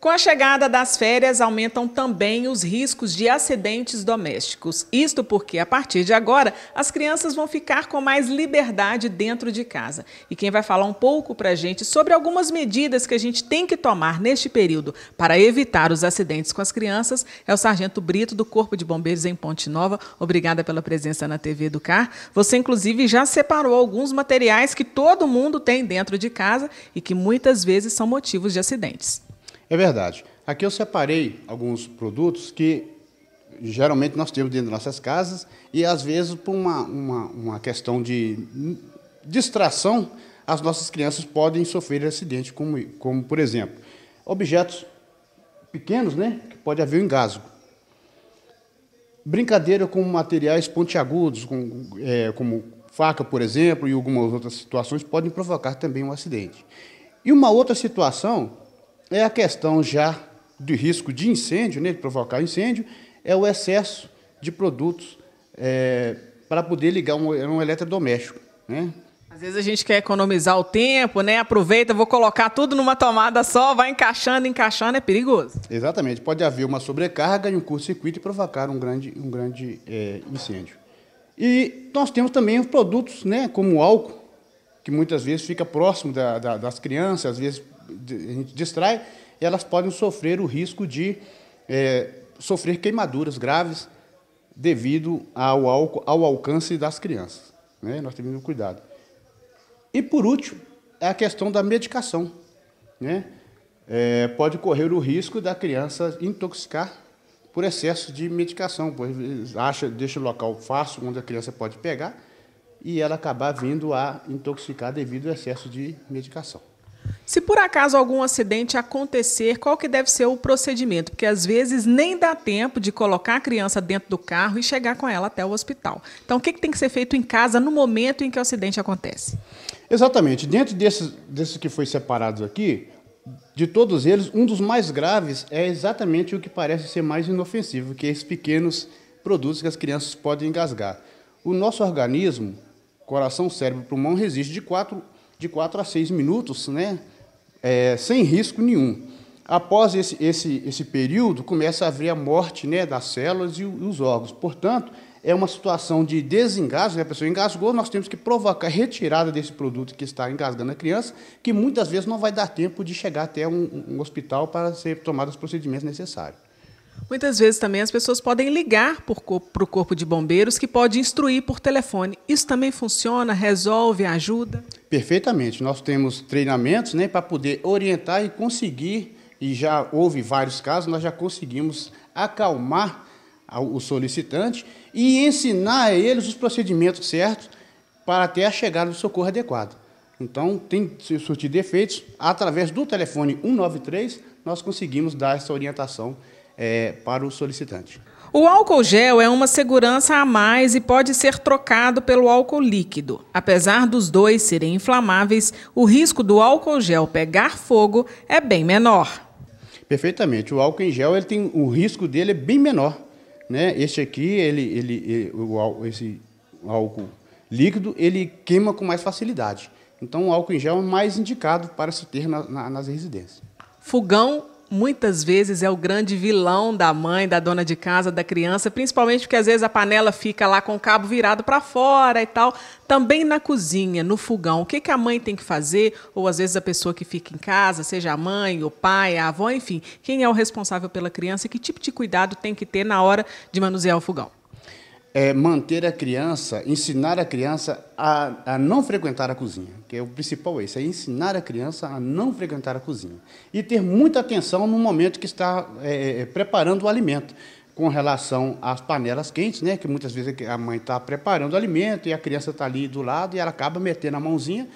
Com a chegada das férias, aumentam também os riscos de acidentes domésticos. Isto porque, a partir de agora, as crianças vão ficar com mais liberdade dentro de casa. E quem vai falar um pouco para a gente sobre algumas medidas que a gente tem que tomar neste período para evitar os acidentes com as crianças é o Sargento Brito, do Corpo de Bombeiros em Ponte Nova. Obrigada pela presença na TV Educar. Você, inclusive, já separou alguns materiais que todo mundo tem dentro de casa e que muitas vezes são motivos de acidentes. É verdade. Aqui eu separei alguns produtos que geralmente nós temos dentro das nossas casas e às vezes por uma, uma, uma questão de distração as nossas crianças podem sofrer acidente, como, como por exemplo, objetos pequenos, né, que pode haver um engasgo. Brincadeira com materiais pontiagudos, com, é, como faca, por exemplo, e algumas outras situações podem provocar também um acidente. E uma outra situação é a questão já de risco de incêndio, né, de provocar incêndio, é o excesso de produtos é, para poder ligar um, um eletrodoméstico. Né? Às vezes a gente quer economizar o tempo, né? Aproveita, vou colocar tudo numa tomada só, vai encaixando, encaixando, é perigoso. Exatamente. Pode haver uma sobrecarga e um curto-circuito e provocar um grande, um grande é, incêndio. E nós temos também os produtos, né, como o álcool, que muitas vezes fica próximo da, da, das crianças, às vezes a gente distrai, elas podem sofrer o risco de é, sofrer queimaduras graves devido ao, ao alcance das crianças. Né? Nós temos que cuidado. E por último, é a questão da medicação. Né? É, pode correr o risco da criança intoxicar por excesso de medicação, pois acha, deixa o local fácil onde a criança pode pegar e ela acabar vindo a intoxicar devido ao excesso de medicação. Se por acaso algum acidente acontecer, qual que deve ser o procedimento? Porque às vezes nem dá tempo de colocar a criança dentro do carro e chegar com ela até o hospital. Então, o que, que tem que ser feito em casa no momento em que o acidente acontece? Exatamente. Dentro desses, desses que foi separados aqui, de todos eles, um dos mais graves é exatamente o que parece ser mais inofensivo, que é esses pequenos produtos que as crianças podem engasgar. O nosso organismo, coração, cérebro, pulmão, resiste de 4 de quatro a 6 minutos, né? É, sem risco nenhum. Após esse, esse, esse período, começa a haver a morte né, das células e os órgãos. Portanto, é uma situação de desengasgo, né? a pessoa engasgou, nós temos que provocar a retirada desse produto que está engasgando a criança, que muitas vezes não vai dar tempo de chegar até um, um hospital para ser tomados os procedimentos necessários. Muitas vezes também as pessoas podem ligar para o corpo, de Bombeiros, que pode instruir por telefone. Isso também funciona, resolve, ajuda? Perfeitamente. Nós temos treinamentos né, para poder orientar e conseguir, e já houve vários casos, nós já conseguimos acalmar o solicitante e ensinar a eles os procedimentos certos para até a chegada do socorro adequado. Então, tem surtido efeitos. Através do telefone 193, nós conseguimos dar essa orientação é, para o solicitante. O álcool gel é uma segurança a mais e pode ser trocado pelo álcool líquido. Apesar dos dois serem inflamáveis, o risco do álcool gel pegar fogo é bem menor. Perfeitamente. O álcool em gel ele tem o risco dele é bem menor, né? Este aqui ele, ele o, esse álcool líquido ele queima com mais facilidade. Então o álcool em gel é mais indicado para se ter na, na, nas residências. Fogão muitas vezes é o grande vilão da mãe, da dona de casa, da criança, principalmente porque às vezes a panela fica lá com o cabo virado para fora e tal. Também na cozinha, no fogão, o que, que a mãe tem que fazer? Ou às vezes a pessoa que fica em casa, seja a mãe, o pai, a avó, enfim, quem é o responsável pela criança e que tipo de cuidado tem que ter na hora de manusear o fogão? é manter a criança, ensinar a criança a, a não frequentar a cozinha, que é o principal esse, é ensinar a criança a não frequentar a cozinha. E ter muita atenção no momento que está é, é preparando o alimento, com relação às panelas quentes, né? que muitas vezes é a mãe está preparando o alimento e a criança está ali do lado e ela acaba metendo a mãozinha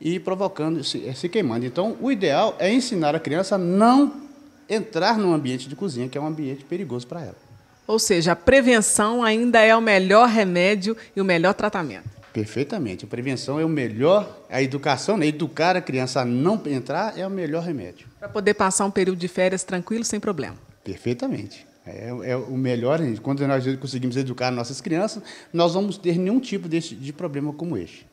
e provocando, se, é, se queimando. Então, o ideal é ensinar a criança a não entrar num ambiente de cozinha, que é um ambiente perigoso para ela. Ou seja, a prevenção ainda é o melhor remédio e o melhor tratamento. Perfeitamente. A prevenção é o melhor, a educação, né? educar a criança a não entrar é o melhor remédio. Para poder passar um período de férias tranquilo, sem problema. Perfeitamente. É, é o melhor, quando nós conseguimos educar nossas crianças, nós vamos ter nenhum tipo de, de problema como este.